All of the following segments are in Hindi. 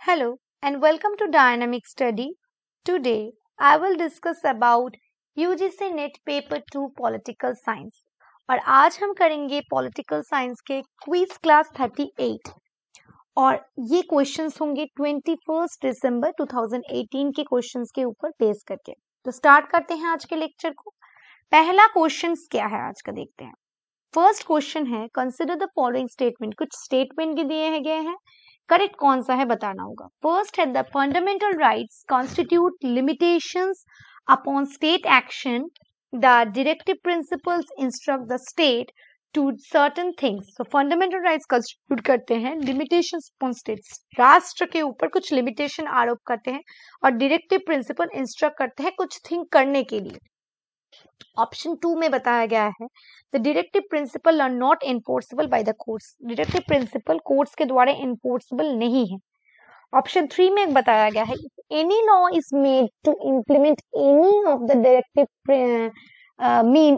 Hello and welcome to Dynamic Study. Today I will discuss about UGC NET Paper 2 Political Science और आज हम करेंगे पॉलिटिकल साइंस के क्विज क्लास 38 और ये क्वेश्चंस होंगे 21 दिसंबर 2018 के क्वेश्चंस के ऊपर बेस करके तो स्टार्ट करते हैं आज के लेक्चर को पहला क्वेश्चंस क्या है आज का देखते हैं फर्स्ट क्वेश्चन है कंसिडर द फॉलोइंग स्टेटमेंट कुछ स्टेटमेंट दिए गए हैं करेक्ट कौन सा है बताना होगा फर्स्ट है the fundamental right constitute limitation upon state action the directive principle instruct the state to certain things fundamental right constitute करते हैं लिमिटेशन अपॉन स्टेट राष्ट्र के ऊपर कुछ लिमिटेशन आरोप करते हैं और डिरेक्टिव प्रिंसिपल इंस्ट्रक्ट करते हैं कुछ थिंक करने के लिए ऑप्शन टू में बताया गया है the directive principle are not enforceable by the courts directive principle courts के द्वारा एनफोर्सेबल नहीं है ऑप्शन थ्री में बताया गया है any law is made to implement any of the directive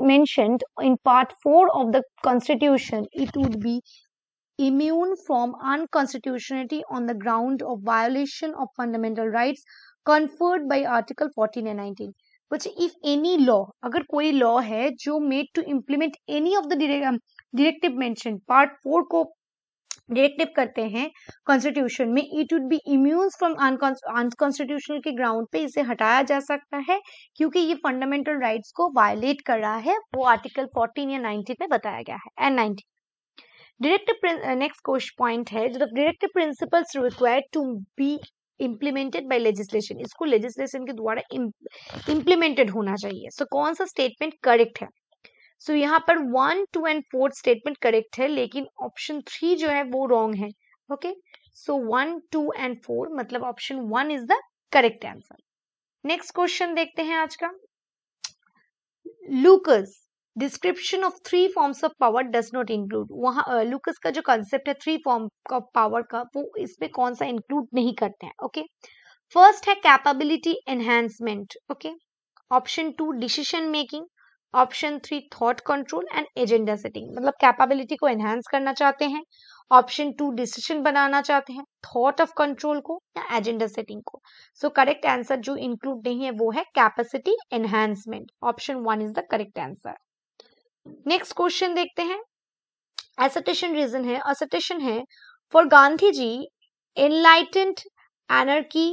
mention in part four of the constitution it would be immune from unconstitutionality on the ground of violation of fundamental right conferred by article fourteen and nineteen बच्चे इफ एनी लॉ अगर कोई लॉ है जो made to implement any of the directive mention part four को डिरेक्टिव करते हैं कॉन्स्टिट्यूशन में it would be immune from unconstitutional के ग्राउंड पे इसे हटाया जा सकता है क्योंकि ये फंडामेंटल राइट्स को वायलेट कर रहा है वो आर्टिकल 14 या 19 में बताया गया है and nineteen directive next question point है जो directive principles required to be implemented by legislation इसको लेजिस्लेशन के द्वारा इम्प्लीमेंटेड होना चाहिए सो so, कौन सा स्टेटमेंट करेक्ट है सो so, यहाँ पर one two and fourth statement correct है लेकिन ऑप्शन थ्री जो है वो रॉन्ग है okay so one two and four मतलब option one is the correct answer next question देखते हैं आज का Lukes description of three forms of power does not include वहाँ लुकस का जो कॉन्सेप्ट है थ्री फॉर्म ऑफ पावर का वो इसमें कौन सा इंक्लूड नहीं करते हैं ओके फर्स्ट है capability enhancement okay option two decision making option three thought control and agenda setting मतलब कैपेबिलिटी को एनहेंस करना चाहते हैं ऑप्शन टू डिसीजन बनाना चाहते हैं थॉट ऑफ कंट्रोल को या एजेंडा सेटिंग को सो करेक्ट आंसर जो इंक्लूड नहीं है वो है capacity enhancement option one is the correct answer next question देखते हैं एसेटेशन रीजन है एसेटेशन है for Gandhi ji enlightened anarchy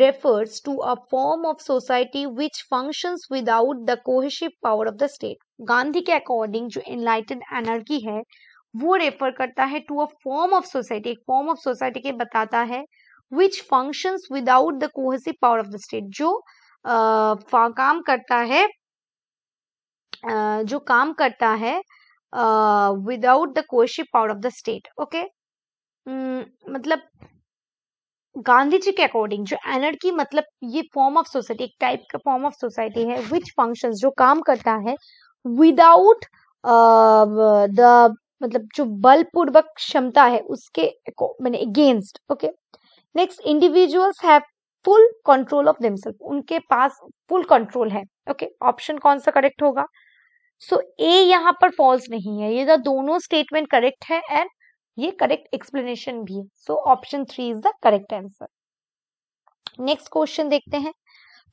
refers to a form of society which functions without the cohesive power of the state Gandhi के अकॉर्डिंग जो एनलाइटेड एनर्जी है वो रेफर करता है to a form of society एक फॉर्म ऑफ सोसाइटी के बताता है which functions without the cohesive power of the state जो आ, काम करता है जो काम करता है विदाउट द कोशिप power of the state okay मतलब गांधी जी के अकॉर्डिंग जो एनर्जी मतलब ये फॉर्म ऑफ सोसाइटी एक टाइप का फॉर्म ऑफ सोसाइटी है विच फंक्शन जो काम करता है विदाउट द मतलब जो बलपूर्वक क्षमता है उसके मैंने against okay next individuals have full control of themself उनके पास फुल कंट्रोल है ओके okay? ऑप्शन कौन सा करेक्ट होगा सो ए यहाँ पर फॉल्स नहीं है ये दोनों स्टेटमेंट करेक्ट है एंड ये करेक्ट एक्सप्लेनेशन भी है so option three is the correct answer next question देखते हैं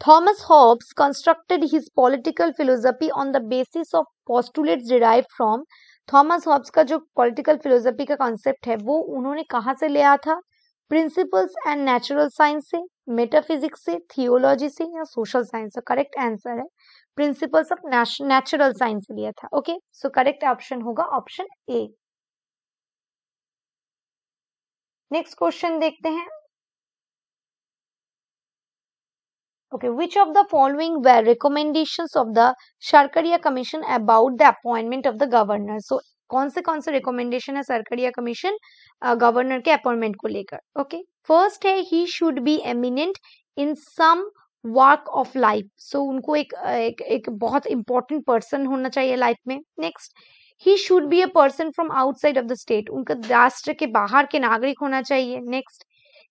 Thomas Hobbes constructed his political philosophy on the basis of postulate derive from Thomas Hobbes का जो पॉलिटिकल फिलोसफी का कॉन्सेप्ट है वो उन्होंने कहाँ से लिया था प्रिंसिपल्स एंड नेचुरल साइंस से मेटाफिजिक्स से थियोलॉजी से या सोशल साइंस से करेक्ट आंसर है प्रिंसिपल्स ऑफ नेचुरल साइंस लिया था ओके सो करेक्ट ऑप्शन होगा ऑप्शन ए नेक्स्ट क्वेश्चन देखते हैं okay which of the following were recommendation of the sharkaria commission about the appointment of the governor so कौन से कौन से रिकमेंडेशन है सरकरिया कमीशन गवर्नर के अपॉइंटमेंट को लेकर ओके फर्स्ट है he should be eminent in some work of life so उनको एक एक, एक बहुत इंपॉर्टेंट पर्सन होना चाहिए लाइफ में next he should be a person from outside of the state उनका राष्ट्र के बाहर के नागरिक होना चाहिए next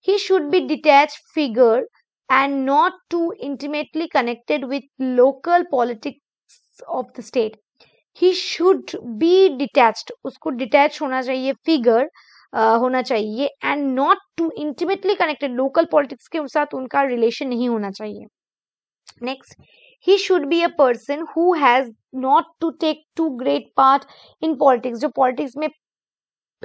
he should be detach figure and not too intimately connected with local politics of the state he should be detach उसको डिटैच होना चाहिए फिगर होना चाहिए and not too intimately connected local politics के साथ उनका रिलेशन नहीं होना चाहिए next he should be a person who has not to take too great part in politics जो पॉलिटिक्स में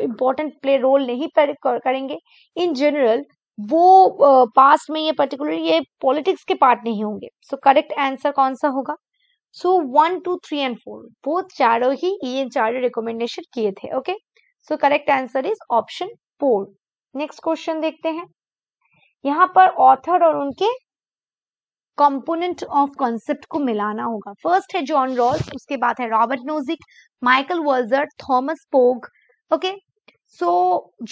इम्पोर्टेंट प्ले रोल नहीं करेंगे इन जनरल वो पास्ट में ये पर्टिकुलर ये पॉलिटिक्स के पार्ट नहीं होंगे सो करेक्ट आंसर कौन सा होगा so one two three and four वो चारों ही ये चारों रिकमेंडेशन किए थे okay okay? So correct answer is option four next question देखते हैं यहाँ पर ऑथर और उनके कंपोनेंट ऑफ कॉन्सेप्ट को मिलाना होगा फर्स्ट है जॉन रॉल्स उसके बाद है Robert Nozick Michael Walzer Thomas Pogge okay so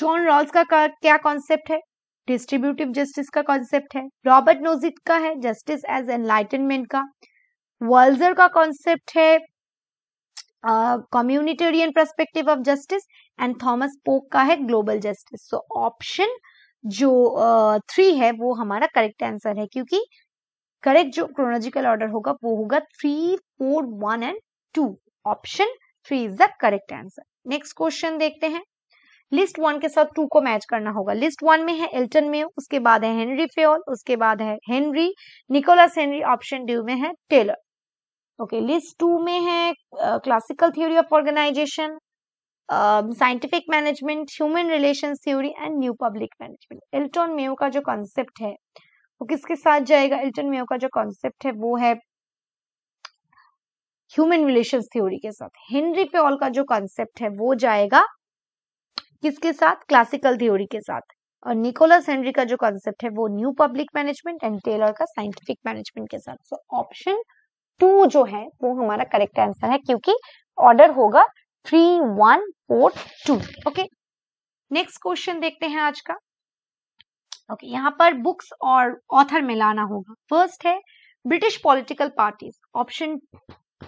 John Rawls का क्या कॉन्सेप्ट है डिस्ट्रीब्यूटिव जस्टिस का कॉन्सेप्ट है रॉबर्ट नोजिक का है जस्टिस एज एनलाइटनमेंट का वर्ल्जर का कॉन्सेप्ट है communitarian perspective of justice and Thomas Pogge का है ग्लोबल जस्टिस सो ऑप्शन जो थ्री uh, है वो हमारा करेक्ट आंसर है क्योंकि करेक्ट जो क्रोनोलॉजिकल ऑर्डर होगा वो होगा three four one and two option three is the correct answer next question देखते हैं लिस्ट वन के साथ टू को मैच करना होगा लिस्ट वन में है एल्टन मे उसके बाद है हेनरी फ्योल उसके बाद है Henry Nicholas Henry option D में है टेलर ओके लिस्ट टू में है classical theory of organization scientific management human relation theory and new public management Elton Mayo का जो कॉन्सेप्ट है वो किसके साथ जाएगा एल्टन मेयो का जो कॉन्सेप्ट है वो है ह्यूमन रिलेशन थ्योरी के साथ हेनरी प्योल का जो कॉन्सेप्ट है वो जाएगा किसके साथ क्लासिकल थ्योरी के साथ और निकोलस हेनरी का जो कॉन्सेप्ट है वो new public management and Taylor का साइंटिफिक मैनेजमेंट के साथ सो ऑप्शन टू जो है वो हमारा करेक्ट आंसर है क्योंकि ऑर्डर होगा three one four two okay next question देखते हैं आज का ओके okay, यहाँ पर बुक्स और ऑथर में लाना होगा फर्स्ट है British political parties option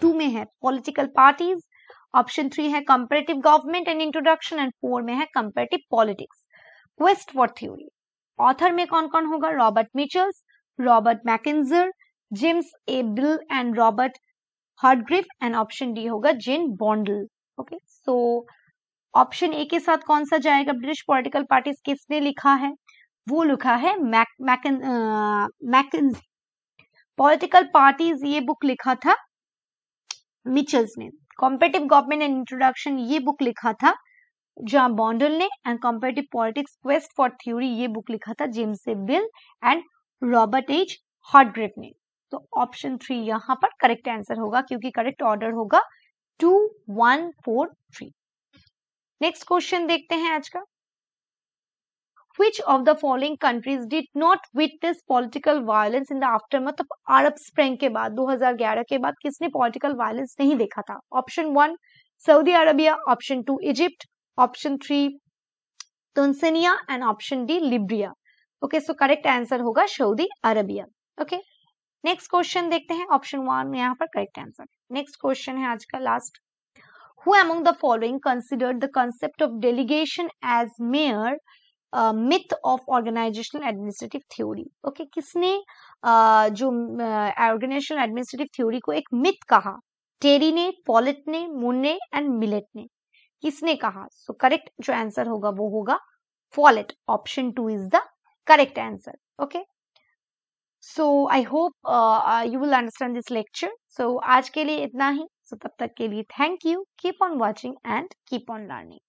two में है पॉलिटिकल पार्टीज ऑप्शन थ्री है comparative government and introduction and four में है comparative politics quest for theory author में कौन कौन होगा Robert Michels Robert McKenzie James Bill and Robert Hardgrave and option D होगा Jean Blondel okay so option A के साथ कौन सा जाएगा ब्रिटिश पॉलिटिकल पार्टीज किसने लिखा है वो लिखा है मैकन पॉलिटिकल पार्टीज ये बुक लिखा था मिचल्स ने कॉम्पेटिव गवर्नमेंट एंड इंट्रोडक्शन ये बुक लिखा था जहां बॉन्डल ने and comparative politics quest for theory ये बुक लिखा था James Bill and Robert H Hardgrave ने तो ऑप्शन थ्री यहाँ पर करेक्ट आंसर होगा क्योंकि करेक्ट ऑर्डर होगा two one four three next question देखते हैं आज का Which of the following countries did not witness political violence in the aftermath of Arab Spring के बाद 2011 के बाद किसने political violence नहीं देखा था Option one Saudi Arabia, Option two Egypt, Option three Tunisia and Option D Libya. Okay, so correct answer होगा Saudi Arabia. okay? Next question देखते हैं ऑप्शन वन यहाँ पर करेक्ट आंसर नेक्स्ट क्वेश्चन है आज का last who among the following considered the concept of delegation as major myth of organizational administrative theory okay किसने uh, जो ऑर्गेनाइजेशनल एडमिनिस्ट्रेटिव थ्योरी को एक मिथ कहा टेरी ने पॉलिट ने मुन ने एंड मिलेट ने किसने कहा सो so, करेक्ट जो आंसर होगा वो होगा Follett option two is the correct answer okay so I hope you will understand this lecture so आज के लिए इतना ही सो so, तब तक के लिए thank you keep on watching and keep on learning